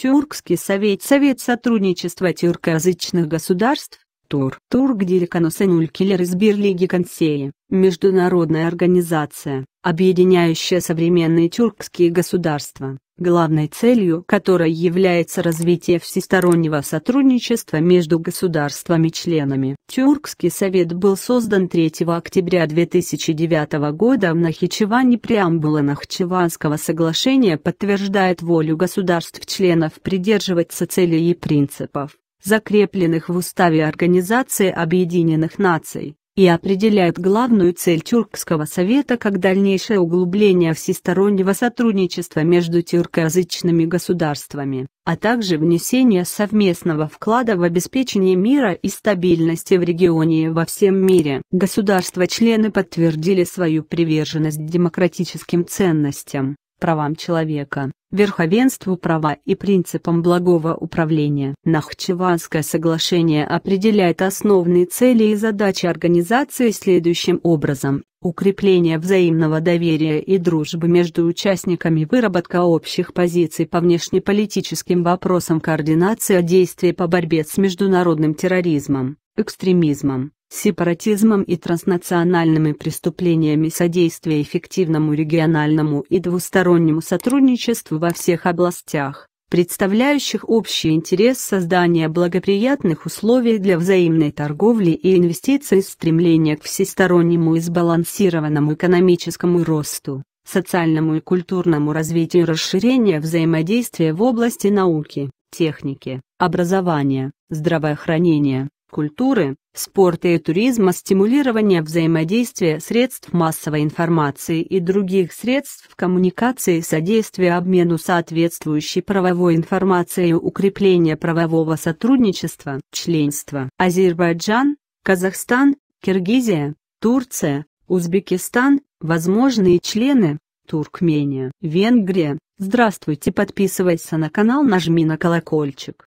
Тюркский совет, совет сотрудничества тюркоязычных государств, ТУР, ТУРК Дириканусен из Бирлиги Консея, международная организация, объединяющая современные тюркские государства, главной целью которой является развитие всестороннего сотрудничества между государствами-членами. Тюркский совет был создан 3 октября 2009 года в Нахичеване преамбула Нахчеванского соглашения подтверждает волю государств-членов придерживаться целей и принципов закрепленных в Уставе Организации Объединенных Наций и определяет главную цель Тюркского совета как дальнейшее углубление всестороннего сотрудничества между тюркоязычными государствами, а также внесение совместного вклада в обеспечение мира и стабильности в регионе и во всем мире. Государства-члены подтвердили свою приверженность демократическим ценностям, правам человека, верховенству права и принципам благого управления. Нахчеванское соглашение определяет основные цели и задачи организации следующим образом. Укрепление взаимного доверия и дружбы между участниками выработка общих позиций по внешнеполитическим вопросам координация действий по борьбе с международным терроризмом, экстремизмом, сепаратизмом и транснациональными преступлениями содействие эффективному региональному и двустороннему сотрудничеству во всех областях, представляющих общий интерес создания благоприятных условий для взаимной торговли и инвестиций стремления к всестороннему и сбалансированному экономическому росту, социальному и культурному развитию и расширению взаимодействия в области науки, техники, образования, здравоохранения, культуры, спорта и туризма, стимулирование взаимодействия средств массовой информации и других средств коммуникации, содействие обмену соответствующей правовой информацией, и укрепление правового сотрудничества, членства. Азербайджан, Казахстан, Киргизия, Турция, Узбекистан, возможные члены, Туркмения, Венгрия. Здравствуйте, подписывайся на канал, нажми на колокольчик.